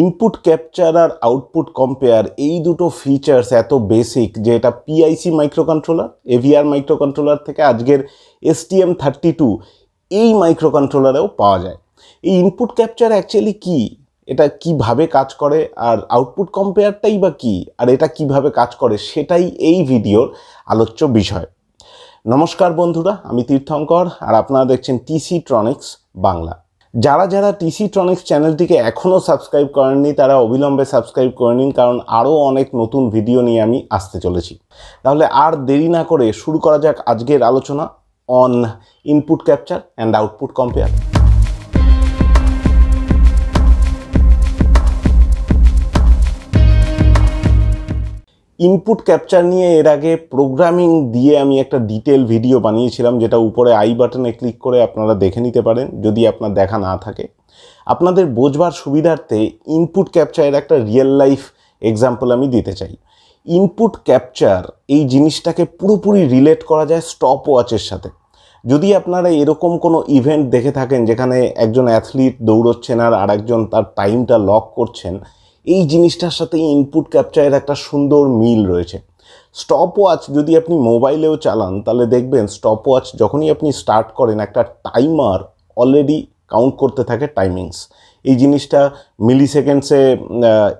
input capture আর output compare এই দুটো ফিচার্স এত বেসিক যে এটা পিআইসি মাইক্রোকন্ট্রোলার এভিআর মাইক্রোকন্ট্রোলার থেকে আজকের এসটিএম থার্টি টু এই মাইক্রোকন্ট্রোলারেও পাওয়া যায় এই ইনপুট ক্যাপচার অ্যাকচুয়ালি কি এটা কিভাবে কাজ করে আর আউটপুট কম্পেয়ারটাই বা কি আর এটা কিভাবে কাজ করে সেটাই এই ভিডিওর আলোচ্য বিষয় নমস্কার বন্ধুরা আমি তীর্থঙ্কর আর আপনারা দেখছেন টিসি ট্রনিক্স বাংলা যারা যারা টিসি ট্রনিক্স চ্যানেলটিকে এখনও সাবস্ক্রাইব করেননি তারা অবিলম্বে সাবস্ক্রাইব করে নিন কারণ আরও অনেক নতুন ভিডিও নিয়ে আমি আসতে চলেছি তাহলে আর দেরি না করে শুরু করা যাক আজকের আলোচনা on input capture and output compare input capture নিয়ে এর আগে প্রোগ্রামিং দিয়ে আমি একটা ডিটেল ভিডিও বানিয়েছিলাম যেটা উপরে আই বাটনে ক্লিক করে আপনারা দেখে নিতে পারেন যদি আপনার দেখা না থাকে আপনাদের বোঝবার সুবিধার্থে ইনপুট ক্যাপচারের একটা রিয়েল লাইফ এক্সাম্পল আমি দিতে চাই ইনপুট ক্যাপচার এই জিনিসটাকে পুরোপুরি রিলেট করা যায় স্টপ ওয়াচের সাথে যদি আপনারা এরকম কোনো ইভেন্ট দেখে থাকেন যেখানে একজন অ্যাথলিট দৌড়চ্ছেন আর আরেকজন তার টাইমটা লক করছেন এই জিনিসটার সাথে ইনপুট ক্যাপচারের একটা সুন্দর মিল রয়েছে স্টপ ওয়াচ যদি আপনি মোবাইলেও চালান তাহলে দেখবেন স্টপ ওয়াচ যখনই আপনি স্টার্ট করেন একটা টাইমার অলরেডি কাউন্ট করতে থাকে টাইমিংস এই জিনিসটা মিলি সেকেন্ডসে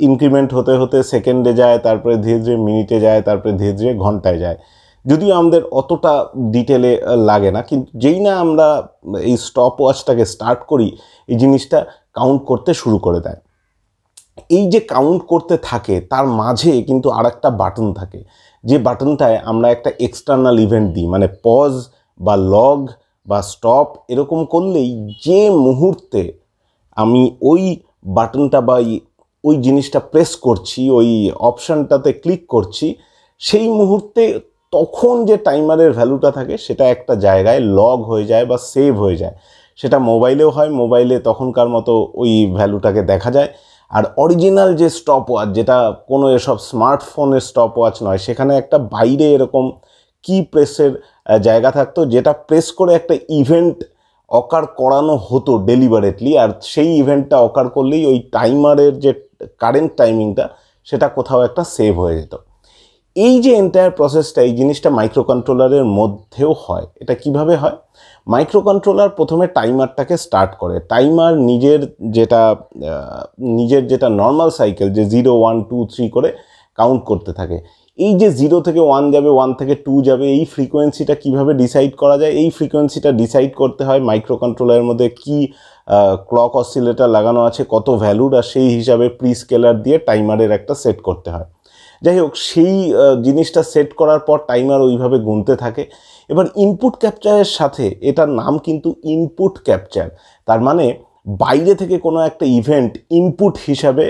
ইনক্রিমেন্ট হতে হতে সেকেন্ডে যায় তারপরে ধীরে ধীরে মিনিটে যায় তারপরে ধীরে ধীরে ঘন্টায় যায় যদিও আমাদের অতটা ডিটেলে লাগে না কিন্তু যেই না আমরা এই স্টপ ওয়াচটাকে স্টার্ট করি এই জিনিসটা কাউন্ট করতে শুরু করে দেয় এই যে কাউন্ট করতে থাকে তার মাঝে কিন্তু আর একটা বাটন থাকে যে বাটনটায় আমরা একটা এক্সটার্নাল ইভেন্ট দিই মানে পজ বা লগ বা স্টপ এরকম করলেই যে মুহূর্তে আমি ওই বাটনটা বা ওই জিনিসটা প্রেস করছি ওই অপশানটাতে ক্লিক করছি সেই মুহূর্তে তখন যে টাইমারের ভ্যালুটা থাকে সেটা একটা জায়গায় লগ হয়ে যায় বা সেভ হয়ে যায় সেটা মোবাইলেও হয় মোবাইলে তখনকার মতো ওই ভ্যালুটাকে দেখা যায় আর অরিজিনাল যে স্টপ ওয়াচ যেটা কোনো এসব স্মার্টফোনের স্টপ ওয়াচ নয় সেখানে একটা বাইরে এরকম কি প্রেসের জায়গা থাকতো যেটা প্রেস করে একটা ইভেন্ট অকার করানো হতো ডেলিভারেটলি আর সেই ইভেন্টটা অকার করলেই ওই টাইমারের যে কারেন্ট টাইমিংটা সেটা কোথাও একটা সেভ হয়ে যেত এই যে এন্টায়ার প্রসেসটা এই জিনিসটা মাইক্রোকন্ট্রোলারের মধ্যেও হয় এটা কিভাবে হয় মাইক্রোকন্ট্রোলার প্রথমে টাইমারটাকে স্টার্ট করে টাইমার নিজের যেটা নিজের যেটা নর্মাল সাইকেল যে জিরো ওয়ান টু থ্রি করে কাউন্ট করতে থাকে এই যে জিরো থেকে ওয়ান যাবে ওয়ান থেকে টু যাবে এই ফ্রিকোয়েন্সিটা কিভাবে ডিসাইড করা যায় এই ফ্রিকোয়েন্সিটা ডিসাইড করতে হয় মাইক্রোকন্ট্রোলারের মধ্যে কি ক্লক অসিলেটার লাগানো আছে কত ভ্যালুড আর সেই হিসাবে প্রি স্কেলার দিয়ে টাইমারের একটা সেট করতে হয় যাই হোক সেই জিনিসটা সেট করার পর টাইমার ওইভাবে গুনতে থাকে এবার ইনপুট ক্যাপচারের সাথে এটার নাম কিন্তু ইনপুট ক্যাপচার তার মানে বাইরে থেকে কোনো একটা ইভেন্ট ইনপুট হিসাবে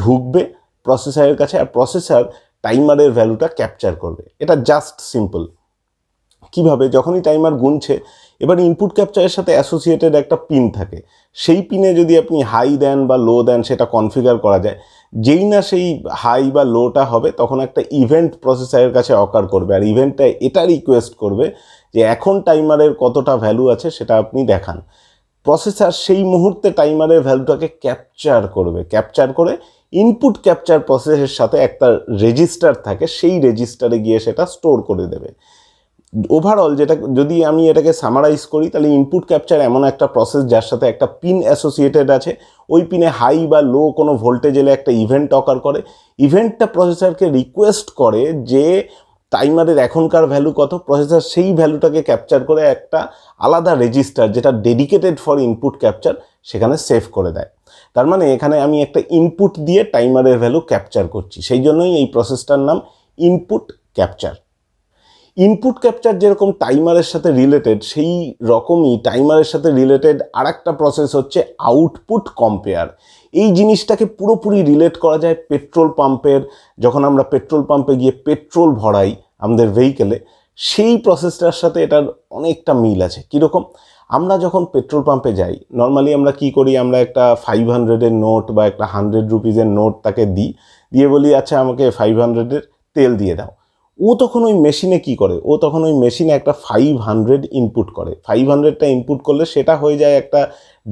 ঢুকবে প্রসেসারের কাছে আর প্রসেসার টাইমারের ভ্যালুটা ক্যাপচার করবে এটা জাস্ট সিম্পল কিভাবে যখনই টাইমার গুনছে এবার ইনপুট ক্যাপচারের সাথে অ্যাসোসিয়েটেড একটা পিন থাকে সেই পিনে যদি আপনি হাই দেন বা লো দেন সেটা কনফিগার করা যায় যেই না সেই হাই বা লোটা হবে তখন একটা ইভেন্ট প্রসেসারের কাছে অকার করবে আর ইভেন্টটা এটা রিকোয়েস্ট করবে যে এখন টাইমারের কতটা ভ্যালু আছে সেটা আপনি দেখান প্রসেসার সেই মুহূর্তে টাইমারের ভ্যালুটাকে ক্যাপচার করবে ক্যাপচার করে ইনপুট ক্যাপচার প্রসেসের সাথে একটা রেজিস্টার থাকে সেই রেজিস্টারে গিয়ে সেটা স্টোর করে দেবে ওভারঅল যেটা যদি আমি এটাকে সামারাইজ করি তাহলে ইনপুট ক্যাপচার এমন একটা প্রসেস যার সাথে একটা পিন অ্যাসোসিয়েটেড আছে ওই পিনে হাই বা লো কোনো ভোল্টেজ এলে একটা ইভেন্ট অকার করে ইভেন্টটা প্রসেসরকে রিকোয়েস্ট করে যে টাইমারের এখনকার ভ্যালু কত প্রসেসর সেই ভ্যালুটাকে ক্যাপচার করে একটা আলাদা রেজিস্টার যেটা ডেডিকেটেড ফর ইনপুট ক্যাপচার সেখানে সেভ করে দেয় তার মানে এখানে আমি একটা ইনপুট দিয়ে টাইমারের ভ্যালু ক্যাপচার করছি সেই জন্যই এই প্রসেসটার নাম ইনপুট ক্যাপচার ইনপুট ক্যাপচার যেরকম টাইমারের সাথে রিলেটেড সেই রকমই টাইমারের সাথে রিলেটেড আরেকটা প্রসেস হচ্ছে আউটপুট কম্পেয়ার এই জিনিসটাকে পুরোপুরি রিলেট করা যায় পেট্রোল পাম্পের যখন আমরা পেট্রোল পাম্পে গিয়ে পেট্রোল ভরাই আমাদের ভেহিকেলে সেই প্রসেসটার সাথে এটার অনেকটা মিল আছে কীরকম আমরা যখন পেট্রোল পাম্পে যাই নর্মালি আমরা কি করি আমরা একটা ফাইভ হান্ড্রেডের নোট বা একটা হান্ড্রেড রুপিজের নোট তাকে দিই দিয়ে বলি আচ্ছা আমাকে ফাইভ হান্ড্রেডের তেল দিয়ে দাও ও তখন ওই মেশিনে কি করে ও তখন ওই মেশিনে একটা ফাইভ হান্ড্রেড ইনপুট করে ফাইভ হান্ড্রেডটা ইনপুট করলে সেটা হয়ে যায় একটা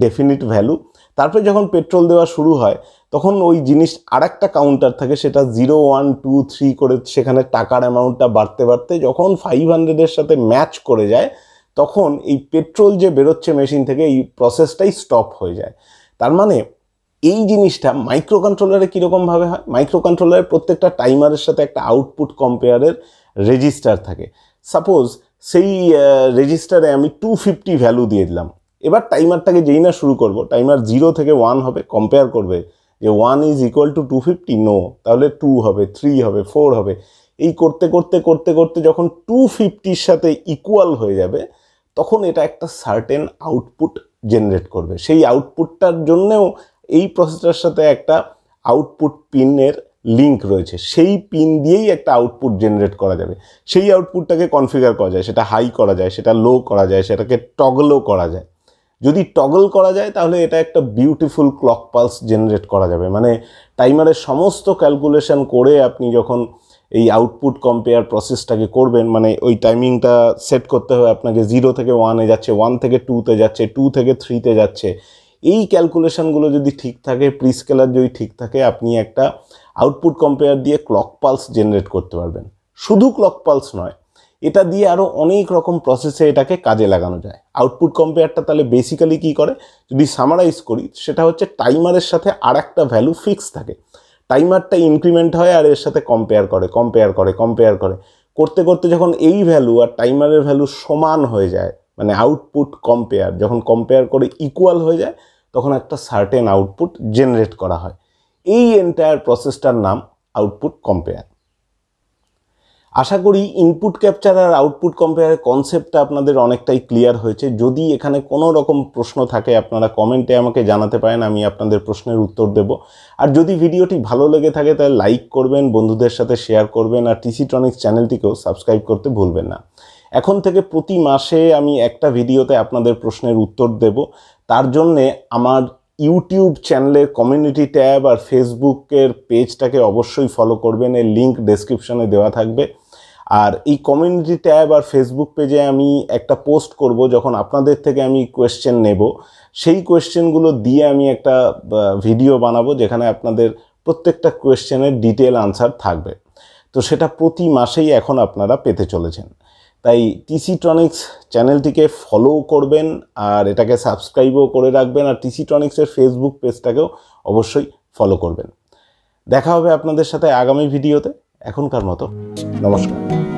ডেফিনিট ভ্যালু তারপরে যখন পেট্রোল দেওয়া শুরু হয় তখন ওই জিনিস আর একটা কাউন্টার থাকে সেটা জিরো ওয়ান টু থ্রি করে সেখানে টাকার অ্যামাউন্টটা বাড়তে বাড়তে যখন ফাইভ হান্ড্রেডের সাথে ম্যাচ করে যায় তখন এই পেট্রোল যে বেরোচ্ছে মেশিন থেকে এই প্রসেসটাই স্টপ হয়ে যায় তার মানে এই জিনিসটা মাইক্রো কন্ট্রোলারে কীরকমভাবে হয় মাইক্রো কন্ট্রোলারের প্রত্যেকটা টাইমারের সাথে একটা আউটপুট কম্পেয়ারের রেজিস্টার থাকে সাপোজ সেই রেজিস্টারে আমি টু ফিফটি ভ্যালু দিয়ে দিলাম এবার টাইমারটাকে যেই না শুরু করব টাইমার জিরো থেকে ওয়ান হবে কম্পেয়ার করবে যে one is equal to two fifty no তাহলে টু হবে থ্রি হবে ফোর হবে এই করতে করতে করতে করতে যখন টু ফিফটির সাথে ইকুয়াল হয়ে যাবে তখন এটা একটা সার্টেন আউটপুট জেনারেট করবে সেই আউটপুটটার জন্যেও এই প্রসেসটার সাথে একটা আউটপুট পিনের লিঙ্ক রয়েছে সেই পিন দিয়েই একটা আউটপুট জেনারেট করা যাবে সেই আউটপুটটাকে কনফিগার করা যায় সেটা হাই করা যায় সেটা লো করা যায় সেটাকে টগলও করা যায় যদি টগল করা যায় তাহলে এটা একটা বিউটিফুল ক্লক পালস জেনারেট করা যাবে মানে টাইমারের সমস্ত ক্যালকুলেশন করে আপনি যখন এই আউটপুট কম্পেয়ার প্রসেসটাকে করবেন মানে ওই টাইমিংটা সেট করতে হবে আপনাকে জিরো থেকে ওয়ানে যাচ্ছে ওয়ান থেকে টুতে যাচ্ছে টু থেকে থ্রিতে যাচ্ছে এই ক্যালকুলেশানগুলো যদি ঠিক থাকে প্রিস্কেলার যদি ঠিক থাকে আপনি একটা আউটপুট কম্পেয়ার দিয়ে ক্লক পালস জেনারেট করতে পারবেন শুধু ক্লক পালস নয় এটা দিয়ে আরও অনেক রকম প্রসেসে এটাকে কাজে লাগানো যায় আউটপুট কম্পেয়ারটা তাহলে বেসিক্যালি কি করে যদি সামারাইজ করি সেটা হচ্ছে টাইমারের সাথে আর একটা ভ্যালু ফিক্স থাকে টাইমারটা ইনক্রিমেন্ট হয় আর এর সাথে কম্পেয়ার করে কম্পেয়ার করে কম্পেয়ার করে করতে করতে যখন এই ভ্যালু আর টাইমারের ভ্যালু সমান হয়ে যায় মানে আউটপুট কম্পেয়ার যখন কম্পেয়ার করে ইকুয়াল হয়ে যায় তখন একটা সার্টেন আউটপুট জেনারেট করা হয় এই এন্টায়ার প্রসেসটার নাম আউটপুট কম্পেয়ার আশা করি ইনপুট ক্যাপচার আর আউটপুট কম্পেয়ারের কনসেপ্টটা আপনাদের অনেকটাই ক্লিয়ার হয়েছে যদি এখানে কোনো রকম প্রশ্ন থাকে আপনারা কমেন্টে আমাকে জানাতে পারেন আমি আপনাদের প্রশ্নের উত্তর দেব আর যদি ভিডিওটি ভালো লেগে থাকে তাহলে লাইক করবেন বন্ধুদের সাথে শেয়ার করবেন আর টিসি ট্রনিক্স চ্যানেলটিকেও সাবস্ক্রাইব করতে ভুলবেন না এখন থেকে প্রতি মাসে আমি একটা ভিডিওতে আপনাদের প্রশ্নের উত্তর দেব তার জন্যে আমার ইউটিউব চ্যানেলের কমিউনিটি ট্যাব আর ফেসবুকের পেজটাকে অবশ্যই ফলো করবেন এর লিঙ্ক ডেসক্রিপশনে দেওয়া থাকবে আর এই কমিউনিটি ট্যাব আর ফেসবুক পেজে আমি একটা পোস্ট করব যখন আপনাদের থেকে আমি কোয়েশ্চেন নেব সেই কোয়েশ্চেনগুলো দিয়ে আমি একটা ভিডিও বানাবো যেখানে আপনাদের প্রত্যেকটা কোয়েশ্চেনের ডিটেল আনসার থাকবে তো সেটা প্রতি মাসেই এখন আপনারা পেতে চলেছেন তাই টিসি ট্রনিক্স চ্যানেলটিকে ফলো করবেন আর এটাকে সাবস্ক্রাইবও করে রাখবেন আর টিসি ট্রনিক্সের ফেসবুক পেজটাকেও অবশ্যই ফলো করবেন দেখা হবে আপনাদের সাথে আগামী ভিডিওতে এখনকার মতো নমস্কার